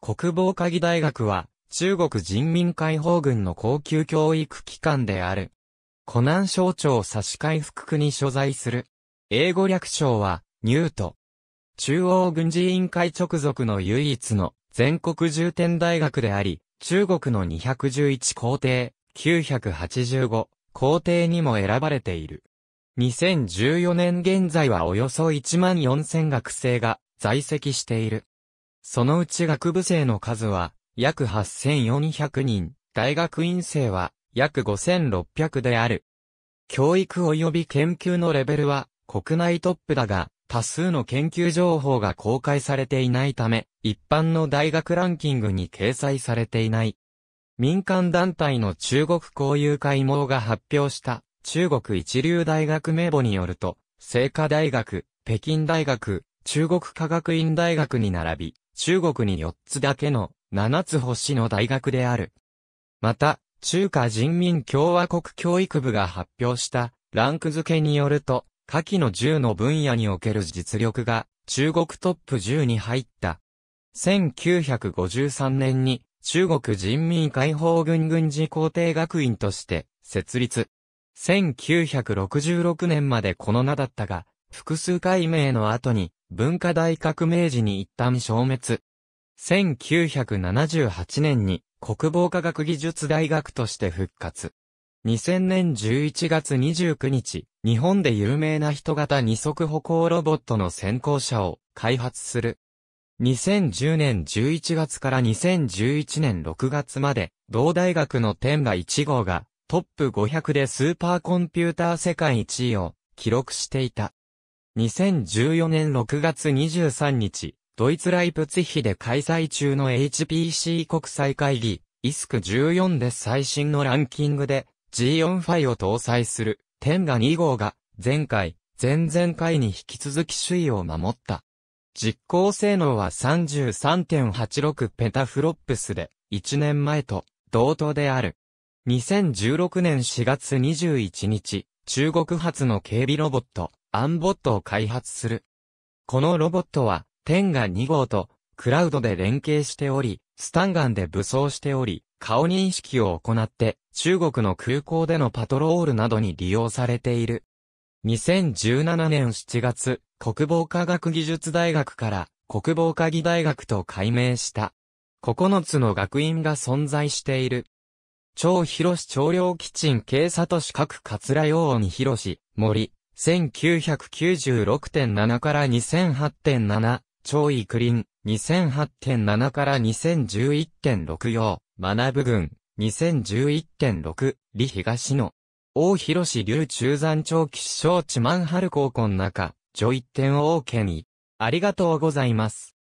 国防科技大学は、中国人民解放軍の高級教育機関である。湖南省庁差しえ副区に所在する。英語略称は、ニュート。中央軍事委員会直属の唯一の全国重点大学であり、中国の211校庭、985校庭にも選ばれている。2014年現在はおよそ1万4000学生が在籍している。そのうち学部生の数は約8400人、大学院生は約5600である。教育及び研究のレベルは国内トップだが、多数の研究情報が公開されていないため、一般の大学ランキングに掲載されていない。民間団体の中国交友会網が発表した中国一流大学名簿によると、清華大学、北京大学、中国科学院大学に並び、中国に4つだけの7つ星の大学である。また、中華人民共和国教育部が発表したランク付けによると、下記の10の分野における実力が中国トップ10に入った。1953年に中国人民解放軍軍事皇帝学院として設立。1966年までこの名だったが、複数回名の後に文化大革命時に一旦消滅。1978年に国防科学技術大学として復活。2000年11月29日、日本で有名な人型二足歩行ロボットの先行者を開発する。2010年11月から2011年6月まで、同大学の天馬1号がトップ500でスーパーコンピューター世界1位を記録していた。2014年6月23日、ドイツライプツヒで開催中の HPC 国際会議、イスク14で最新のランキングで G4 ファイを搭載するテンガ2号が前回、前々回に引き続き首位を守った。実行性能は33.86ペタフロップスで1年前と同等である。2016年4月21日、中国発の警備ロボット、アンボットを開発する。このロボットは、テンガ2号と、クラウドで連携しており、スタンガンで武装しており、顔認識を行って、中国の空港でのパトロールなどに利用されている。2017年7月、国防科学技術大学から国防科技大学と改名した。9つの学院が存在している。超広市長領基地警察都市各桂陽に広し、森、1996.7から2008.7、超イクリン、2008.7から2011.6用、学部群、2011.6、李東野。大広市流中山町吉祥地万春高校の中、女一点を王権に。ありがとうございます。